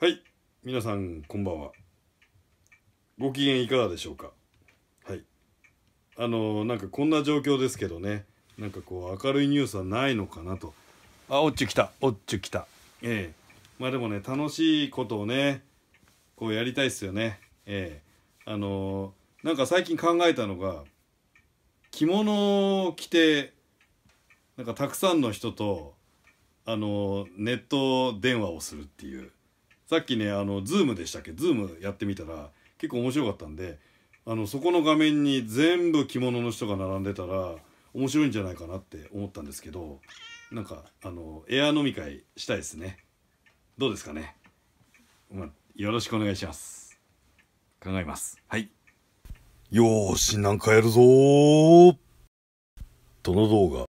はい皆さんこんばんはご機嫌いかがでしょうかはいあのー、なんかこんな状況ですけどねなんかこう明るいニュースはないのかなとあおっちゅ来たおっちゅ来たええまあでもね楽しいことをねこうやりたいっすよねええあのー、なんか最近考えたのが着物を着てなんかたくさんの人とあのネット電話をするっていうさっきねあの Zoom でしたっけ Zoom やってみたら結構面白かったんであのそこの画面に全部着物の人が並んでたら面白いんじゃないかなって思ったんですけどなんかあのエア飲み会したいですねどうですかね、まよろしくお願いします考えますはいよーしなんかやるぞーの動画